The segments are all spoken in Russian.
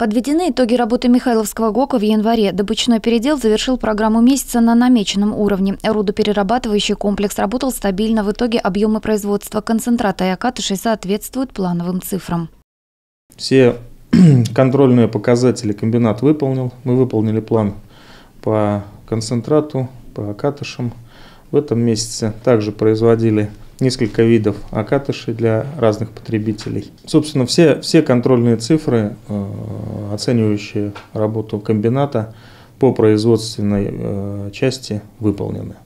Подведены итоги работы Михайловского ГОКа в январе. Добычной передел завершил программу месяца на намеченном уровне. Рудоперерабатывающий комплекс работал стабильно. В итоге объемы производства концентрата и акатышей соответствуют плановым цифрам. Все контрольные показатели комбинат выполнил. Мы выполнили план по концентрату, по акатышам В этом месяце также производили несколько видов акатышей для разных потребителей. Собственно, все, все контрольные цифры э, оценивающие работу комбината по производственной э, части выполнены.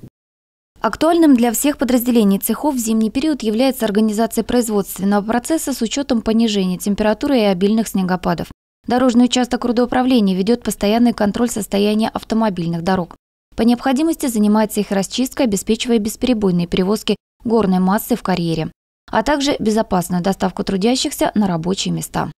Актуальным для всех подразделений цехов в зимний период является организация производственного процесса с учетом понижения температуры и обильных снегопадов. Дорожный участок рудоуправления ведет постоянный контроль состояния автомобильных дорог. По необходимости занимается их расчисткой, обеспечивая бесперебойные перевозки горной массы в карьере, а также безопасную доставку трудящихся на рабочие места.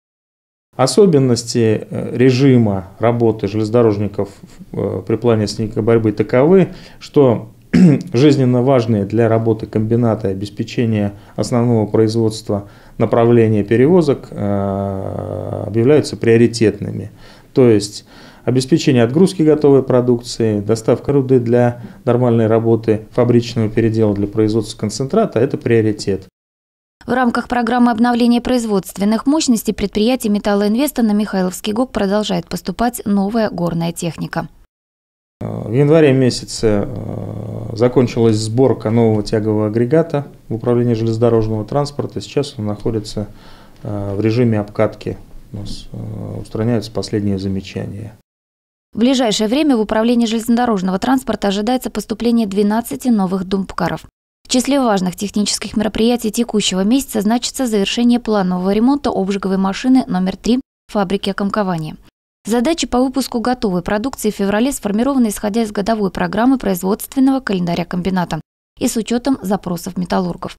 Особенности э, режима работы железнодорожников э, при плане снега борьбы таковы, что жизненно важные для работы комбината обеспечения основного производства направления перевозок э, объявляются приоритетными. То есть обеспечение отгрузки готовой продукции, доставка руды для нормальной работы фабричного передела для производства концентрата – это приоритет. В рамках программы обновления производственных мощностей предприятий «Металлоинвеста» на Михайловский ГОК продолжает поступать новая горная техника. В январе месяце э, закончилась сборка нового тягового агрегата в управлении железнодорожного транспорта. Сейчас он находится э, в режиме обкатки. У нас э, устраняются последние замечания. В ближайшее время в управлении железнодорожного транспорта ожидается поступление 12 новых думпкаров. В числе важных технических мероприятий текущего месяца значится завершение планового ремонта обжиговой машины номер 3 фабрики окомкования. Задачи по выпуску готовой продукции в феврале сформированы исходя из годовой программы производственного календаря комбината и с учетом запросов металлургов.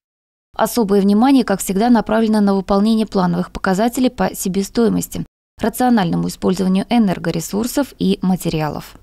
Особое внимание, как всегда, направлено на выполнение плановых показателей по себестоимости, рациональному использованию энергоресурсов и материалов.